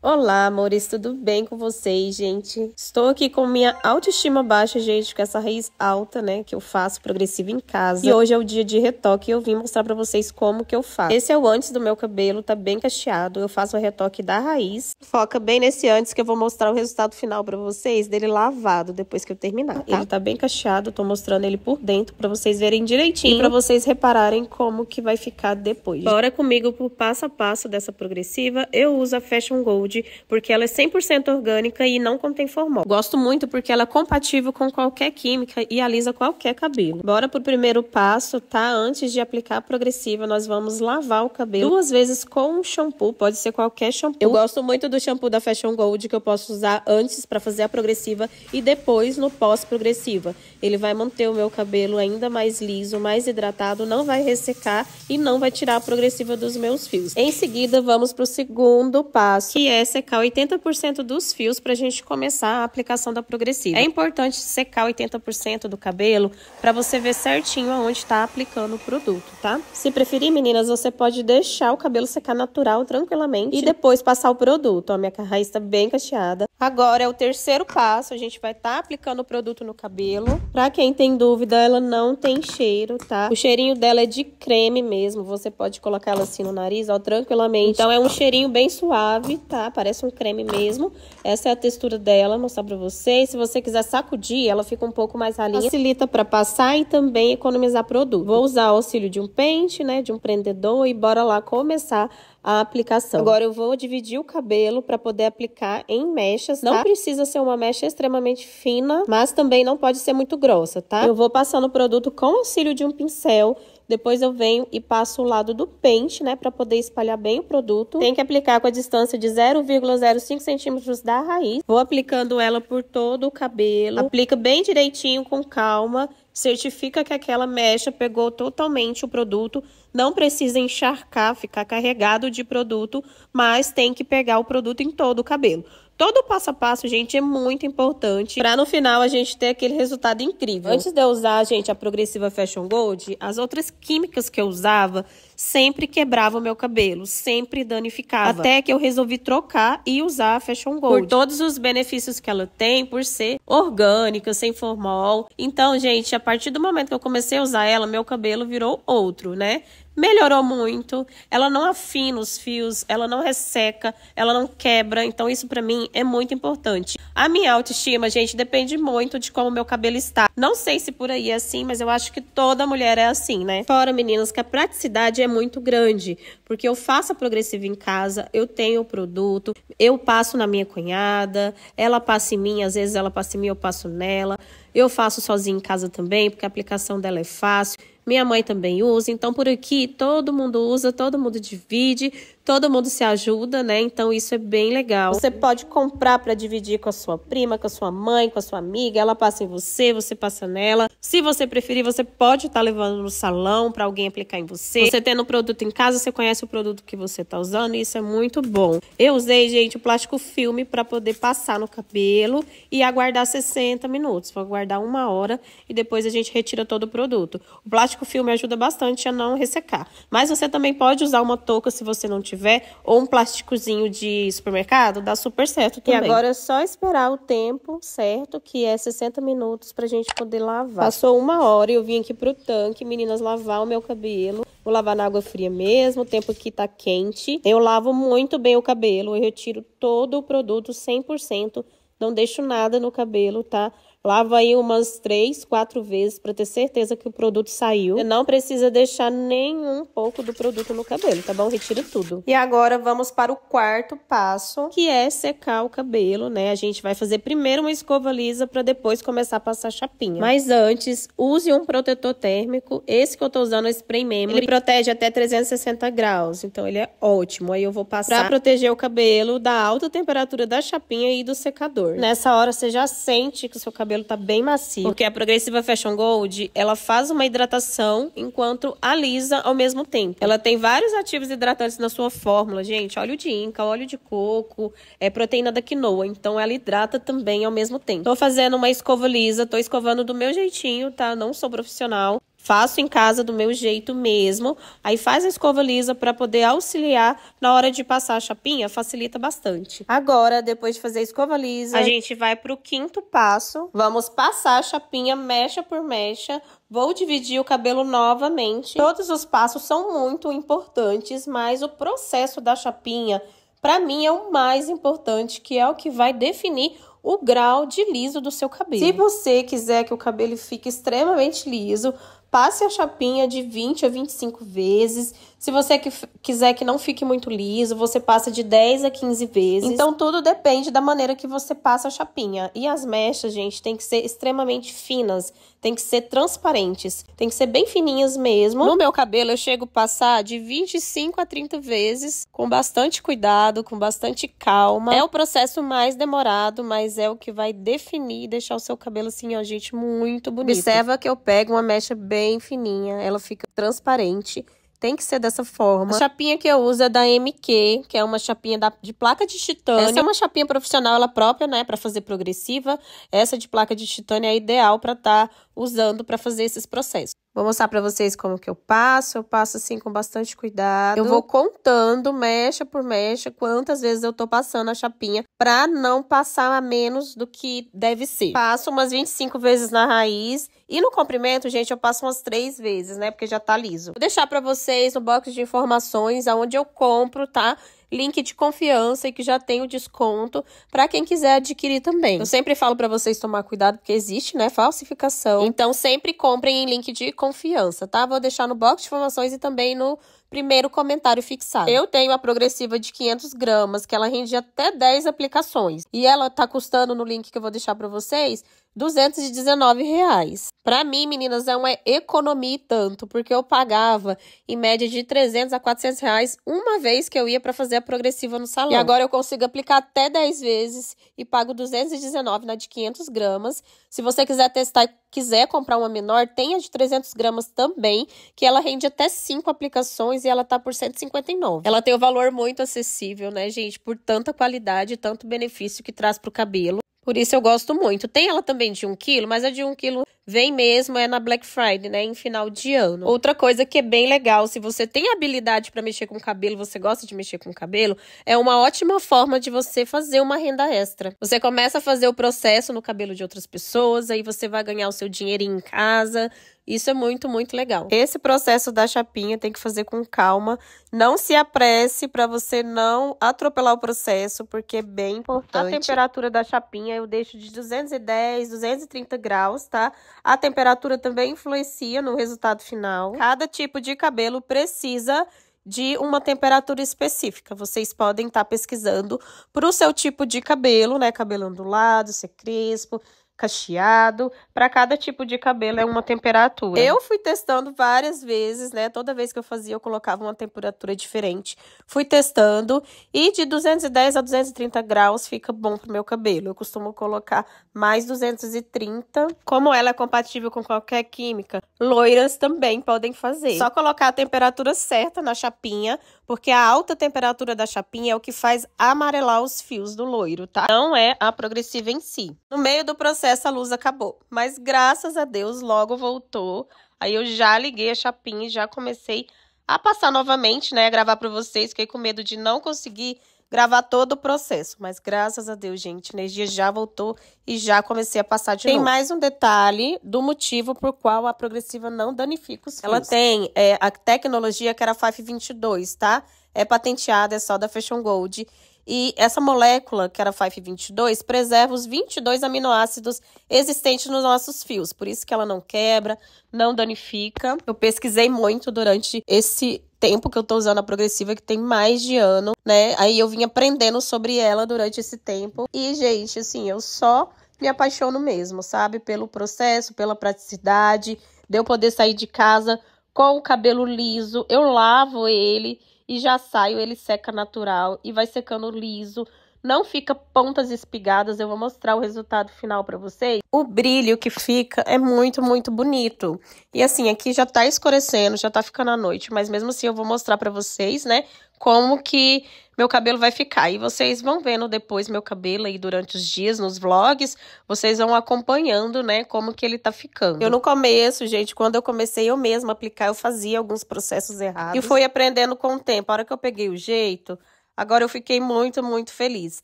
Olá, amores, tudo bem com vocês, gente? Estou aqui com minha autoestima baixa, gente, com essa raiz alta, né, que eu faço progressiva em casa. E hoje é o dia de retoque e eu vim mostrar pra vocês como que eu faço. Esse é o antes do meu cabelo, tá bem cacheado, eu faço o retoque da raiz. Foca bem nesse antes que eu vou mostrar o resultado final pra vocês, dele lavado, depois que eu terminar, tá? Ele tá bem cacheado, tô mostrando ele por dentro pra vocês verem direitinho. E pra vocês repararem como que vai ficar depois. Bora comigo pro passo a passo dessa progressiva, eu uso a Fashion Gold saúde, porque ela é 100% orgânica e não contém formol. Gosto muito porque ela é compatível com qualquer química e alisa qualquer cabelo. Bora pro primeiro passo, tá? Antes de aplicar a progressiva, nós vamos lavar o cabelo duas vezes com um shampoo, pode ser qualquer shampoo. Eu gosto muito do shampoo da Fashion Gold que eu posso usar antes para fazer a progressiva e depois no pós-progressiva. Ele vai manter o meu cabelo ainda mais liso, mais hidratado, não vai ressecar e não vai tirar a progressiva dos meus fios. Em seguida, vamos pro segundo passo, que é é secar 80% dos fios para a gente começar a aplicação da progressiva. É, é importante secar 80% do cabelo para você ver certinho aonde está aplicando o produto, tá? Se preferir, meninas, você pode deixar o cabelo secar natural tranquilamente e depois passar o produto. Ó, minha raiz está bem cacheada. Agora é o terceiro passo, a gente vai estar tá aplicando o produto no cabelo. Para quem tem dúvida, ela não tem cheiro, tá? O cheirinho dela é de creme mesmo, você pode colocar ela assim no nariz, ó, tranquilamente. Então é um então, cheirinho bem suave, tá? Tá? Parece um creme mesmo. Essa é a textura dela, vou mostrar pra vocês. Se você quiser sacudir, ela fica um pouco mais alinhada Facilita pra passar e também economizar produto. Vou usar o auxílio de um pente, né? De um prendedor e bora lá começar a aplicação. Agora eu vou dividir o cabelo para poder aplicar em mechas, tá? Não precisa ser uma mecha extremamente fina, mas também não pode ser muito grossa, tá? Eu vou passando o produto com o auxílio de um pincel depois eu venho e passo o lado do pente, né, para poder espalhar bem o produto. Tem que aplicar com a distância de 0,05 centímetros da raiz. Vou aplicando ela por todo o cabelo. Aplica bem direitinho, com calma. Certifica que aquela mecha pegou totalmente o produto. Não precisa encharcar, ficar carregado de produto, mas tem que pegar o produto em todo o cabelo. Todo o passo a passo, gente, é muito importante para no final a gente ter aquele resultado incrível. Antes de eu usar, gente, a progressiva Fashion Gold, as outras químicas que eu usava sempre quebrava o meu cabelo, sempre danificava. Até que eu resolvi trocar e usar a Fashion Gold. Por todos os benefícios que ela tem, por ser orgânica, sem formol. Então, gente, a partir do momento que eu comecei a usar ela, meu cabelo virou outro, né? melhorou muito. Ela não afina os fios, ela não resseca, ela não quebra. Então, isso para mim é muito importante. A minha autoestima, gente, depende muito de como meu cabelo está. Não sei se por aí é assim, mas eu acho que toda mulher é assim, né? Fora, meninas, que a praticidade é muito grande porque eu faço a progressiva em casa, eu tenho o produto, eu passo na minha cunhada, ela passa em mim, às vezes ela passa em mim, eu passo nela. Eu faço sozinha em casa também, porque a aplicação dela é fácil. Minha mãe também usa, então por aqui todo mundo usa, todo mundo divide, todo mundo se ajuda, né? Então isso é bem legal. Você pode comprar para dividir com a sua prima, com a sua mãe, com a sua amiga, ela passa em você, você passa nela. Se você preferir, você pode estar tá levando no salão para alguém aplicar em você. Você tendo o produto em casa, você conhece o produto que você tá usando e isso é muito bom. Eu usei, gente, o plástico filme para poder passar no cabelo e aguardar 60 minutos. Vou aguardar uma hora e depois a gente retira todo o produto. O plástico filme ajuda bastante a não ressecar. Mas você também pode usar uma touca se você não tiver tiver, ou um plásticozinho de supermercado, dá super certo também. E agora é só esperar o tempo certo, que é 60 minutos, pra gente poder lavar. Passou uma hora e eu vim aqui pro tanque, meninas, lavar o meu cabelo. Vou lavar na água fria mesmo, o tempo aqui tá quente. Eu lavo muito bem o cabelo, eu retiro todo o produto 100%, não deixo nada no cabelo, tá? Lava aí umas três, quatro vezes para ter certeza que o produto saiu. não precisa deixar nenhum pouco do produto no cabelo, tá bom? Retira tudo. E agora vamos para o quarto passo, que é secar o cabelo, né? A gente vai fazer primeiro uma escova lisa para depois começar a passar chapinha. Mas antes, use um protetor térmico. Esse que eu tô usando é spray memory. Ele protege até 360 graus, então ele é ótimo. Aí eu vou passar para proteger o cabelo da alta temperatura da chapinha e do secador. Nessa hora você já sente que o seu cabelo cabelo tá bem macio. Porque a Progressiva Fashion Gold, ela faz uma hidratação enquanto alisa ao mesmo tempo. Ela tem vários ativos hidratantes na sua fórmula, gente. Óleo de inca, óleo de coco, é proteína da quinoa. Então ela hidrata também ao mesmo tempo. Tô fazendo uma escova lisa, tô escovando do meu jeitinho, tá? Não sou profissional. Faço em casa do meu jeito mesmo. Aí faz a escova lisa para poder auxiliar na hora de passar a chapinha, facilita bastante. Agora, depois de fazer a escova lisa, a gente vai para o quinto passo. Vamos passar a chapinha mecha por mecha. Vou dividir o cabelo novamente. Todos os passos são muito importantes, mas o processo da chapinha, para mim, é o mais importante, que é o que vai definir o grau de liso do seu cabelo. Se você quiser que o cabelo fique extremamente liso, Passe a chapinha de 20 a 25 vezes. Se você que quiser que não fique muito liso, você passa de 10 a 15 vezes. Então tudo depende da maneira que você passa a chapinha. E as mechas, gente, tem que ser extremamente finas, tem que ser transparentes, tem que ser bem fininhas mesmo. No meu cabelo eu chego a passar de 25 a 30 vezes, com bastante cuidado, com bastante calma. É o processo mais demorado, mas é o que vai definir e deixar o seu cabelo assim, ó, gente, muito bonito. Observa que eu pego uma mecha bem bem fininha, ela fica transparente. Tem que ser dessa forma. A chapinha que eu uso é da MQ, que é uma chapinha da, de placa de titânio. Essa é uma chapinha profissional, ela própria, né, para fazer progressiva. Essa de placa de titânio é ideal para estar tá usando para fazer esses processos. Vou mostrar para vocês como que eu passo. Eu passo assim com bastante cuidado. Eu vou contando mecha por mecha quantas vezes eu tô passando a chapinha para não passar a menos do que deve ser. Passo umas 25 vezes na raiz e no comprimento, gente, eu passo umas três vezes, né? Porque já tá liso. Vou deixar para vocês no box de informações aonde eu compro, tá? link de confiança e que já tem o desconto para quem quiser adquirir também. Eu sempre falo para vocês tomar cuidado porque existe, né, falsificação. Então sempre comprem em link de confiança, tá? Vou deixar no box de informações e também no primeiro comentário fixado. Eu tenho a progressiva de 500 gramas, que ela rende até 10 aplicações. E ela tá custando, no link que eu vou deixar para vocês, 219 reais. Para mim, meninas, é uma economia e tanto, porque eu pagava em média de 300 a 400 reais uma vez que eu ia para fazer a progressiva no salão. E agora eu consigo aplicar até 10 vezes e pago 219 na de 500 gramas. Se você quiser testar e quiser comprar uma menor, tem a de 300 gramas também, que ela rende até 5 aplicações e ela tá por 159. Ela tem o um valor muito acessível, né, gente? Por tanta qualidade e tanto benefício que traz para o cabelo. Por isso eu gosto muito. Tem ela também de 1 quilo, mas a de 1 quilo vem mesmo é na Black Friday, né, em final de ano. Outra coisa que é bem legal, se você tem habilidade para mexer com cabelo, você gosta de mexer com cabelo, é uma ótima forma de você fazer uma renda extra. Você começa a fazer o processo no cabelo de outras pessoas, aí você vai ganhar o seu dinheirinho em casa, isso é muito, muito legal. Esse processo da chapinha tem que fazer com calma. Não se apresse para você não atropelar o processo, porque é bem importante. A temperatura da chapinha eu deixo de 210, 230 graus, tá? A temperatura também influencia no resultado final. Cada tipo de cabelo precisa de uma temperatura específica. Vocês podem estar tá pesquisando para o seu tipo de cabelo, né? Cabelo ondulado, ser crespo, cacheado. Para cada tipo de cabelo é uma temperatura. Eu fui testando várias vezes, né? Toda vez que eu fazia, eu colocava uma temperatura diferente. Fui testando e de 210 a 230 graus fica bom pro meu cabelo. Eu costumo colocar mais 230. Como ela é compatível com qualquer química, loiras também podem fazer. Só colocar a temperatura certa na chapinha porque a alta temperatura da chapinha é o que faz amarelar os fios do loiro, tá? Não é a progressiva em si. No meio do processo, a luz acabou, mas graças a Deus logo voltou. Aí eu já liguei a chapinha e já comecei a passar novamente, né? A gravar para vocês, fiquei com medo de não conseguir gravar todo o processo. Mas graças a Deus, gente, energia já voltou e já comecei a passar de tem novo. Tem mais um detalhe do motivo por qual a progressiva não danifica os fios. Ela tem é, a tecnologia que era 22, tá? É patenteada, é só da Fashion Gold. E essa molécula, que era 522, preserva os 22 aminoácidos existentes nos nossos fios. Por isso que ela não quebra, não danifica. Eu pesquisei muito durante esse tempo que eu tô usando a progressiva, que tem mais de ano, né? Aí eu vim aprendendo sobre ela durante esse tempo. E, gente, assim, eu só me apaixono mesmo, sabe? Pelo processo, pela praticidade, de eu poder sair de casa com o cabelo liso, eu lavo ele e já saio, ele seca natural e vai secando liso não fica pontas espigadas, eu vou mostrar o resultado final para vocês. O brilho que fica é muito, muito bonito. E assim, aqui já tá escurecendo, já tá ficando à noite, mas mesmo assim eu vou mostrar para vocês, né, como que meu cabelo vai ficar. E vocês vão vendo depois meu cabelo aí durante os dias, nos vlogs, vocês vão acompanhando, né, como que ele tá ficando. Eu no começo, gente, quando eu comecei eu mesma a aplicar, eu fazia alguns processos errados. E fui aprendendo com o tempo. A hora que eu peguei o jeito Agora eu fiquei muito, muito feliz.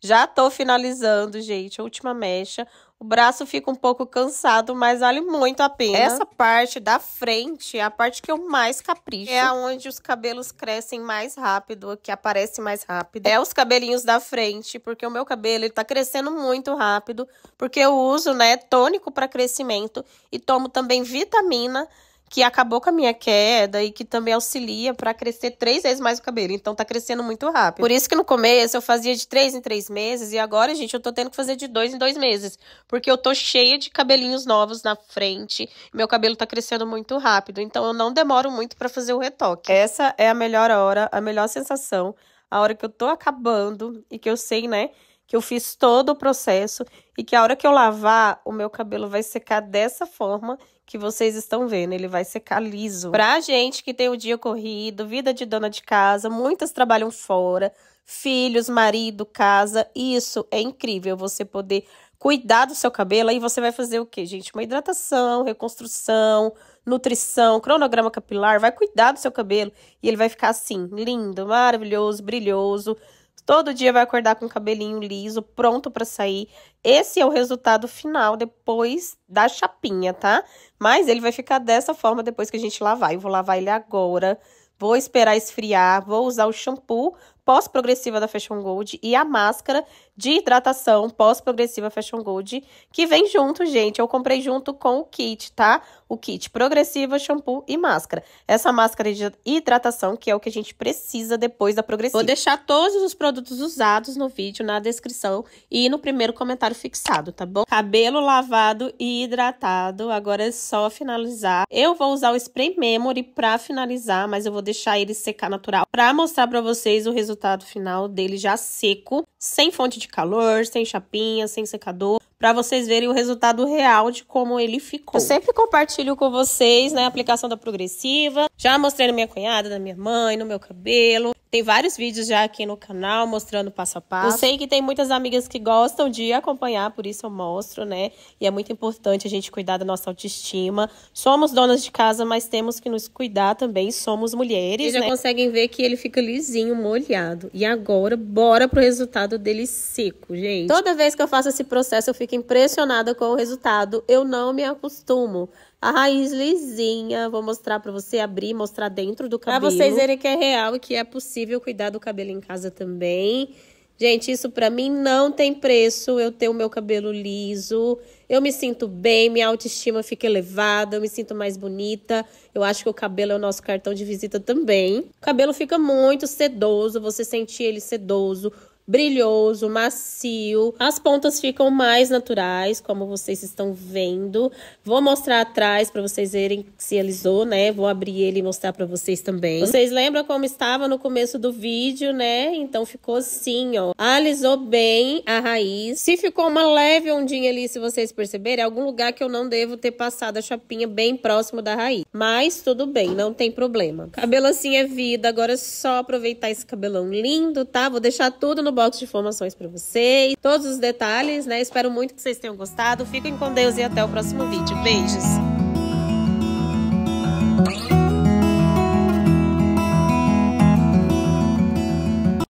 Já tô finalizando, gente, a última mecha. O braço fica um pouco cansado, mas vale muito a pena. Essa parte da frente é a parte que eu mais capricho. É onde os cabelos crescem mais rápido, que aparece mais rápido. É os cabelinhos da frente, porque o meu cabelo ele tá crescendo muito rápido, porque eu uso, né, tônico para crescimento e tomo também vitamina que acabou com a minha queda e que também auxilia para crescer três vezes mais o cabelo. Então tá crescendo muito rápido. Por isso que no começo eu fazia de três em três meses e agora, gente, eu tô tendo que fazer de dois em dois meses. Porque eu tô cheia de cabelinhos novos na frente. Meu cabelo tá crescendo muito rápido. Então eu não demoro muito para fazer o retoque. Essa é a melhor hora, a melhor sensação. A hora que eu tô acabando e que eu sei, né? que eu fiz todo o processo e que a hora que eu lavar, o meu cabelo vai secar dessa forma que vocês estão vendo, ele vai secar liso. Pra gente que tem o dia corrido, vida de dona de casa, muitas trabalham fora, filhos, marido, casa, isso é incrível você poder cuidar do seu cabelo, aí você vai fazer o quê, gente? Uma hidratação, reconstrução, nutrição, cronograma capilar, vai cuidar do seu cabelo e ele vai ficar assim, lindo, maravilhoso, brilhoso, Todo dia vai acordar com o cabelinho liso, pronto para sair. Esse é o resultado final depois da chapinha, tá? Mas ele vai ficar dessa forma depois que a gente lavar. Eu vou lavar ele agora. Vou esperar esfriar, vou usar o shampoo pós-progressiva da Fashion Gold e a máscara de hidratação pós-progressiva Fashion Gold, que vem junto, gente. Eu comprei junto com o kit, tá? O kit progressiva, shampoo e máscara. Essa máscara de hidratação, que é o que a gente precisa depois da progressiva. Vou deixar todos os produtos usados no vídeo na descrição e no primeiro comentário fixado, tá bom? Cabelo lavado e hidratado. Agora é só finalizar. Eu vou usar o Spray Memory pra finalizar, mas eu vou deixar ele secar natural pra mostrar pra vocês o resultado final dele já seco, sem fonte de de calor, sem chapinha, sem secador para vocês verem o resultado real de como ele ficou. Eu sempre compartilho com vocês, né, a aplicação da progressiva. Já mostrei na minha cunhada, na minha mãe, no meu cabelo. Tem vários vídeos já aqui no canal mostrando passo a passo. Eu sei que tem muitas amigas que gostam de acompanhar, por isso eu mostro, né? E é muito importante a gente cuidar da nossa autoestima. Somos donas de casa, mas temos que nos cuidar também, somos mulheres, Vocês né? já conseguem ver que ele fica lisinho, molhado. E agora, bora pro resultado dele seco, gente. Toda vez que eu faço esse processo, eu fico fica impressionada com o resultado. Eu não me acostumo. A raiz lisinha, vou mostrar para você abrir, mostrar dentro do cabelo. Pra vocês verem que é real e que é possível cuidar do cabelo em casa também. Gente, isso para mim não tem preço. Eu tenho o meu cabelo liso, eu me sinto bem, minha autoestima fica elevada, eu me sinto mais bonita. Eu acho que o cabelo é o nosso cartão de visita também. O cabelo fica muito sedoso, você sente ele sedoso brilhoso, macio. As pontas ficam mais naturais, como vocês estão vendo. Vou mostrar atrás para vocês verem se alisou, né? Vou abrir ele e mostrar para vocês também. Vocês lembram como estava no começo do vídeo, né? Então ficou assim, ó. Alisou bem a raiz. Se ficou uma leve ondinha ali, se vocês perceberem, é algum lugar que eu não devo ter passado a chapinha bem próximo da raiz. Mas tudo bem, não tem problema. Cabelo assim é vida, agora é só aproveitar esse cabelão lindo, tá? Vou deixar tudo no box de informações para vocês, todos os detalhes, né? Espero muito que vocês tenham gostado. Fiquem com Deus e até o próximo vídeo. Beijos!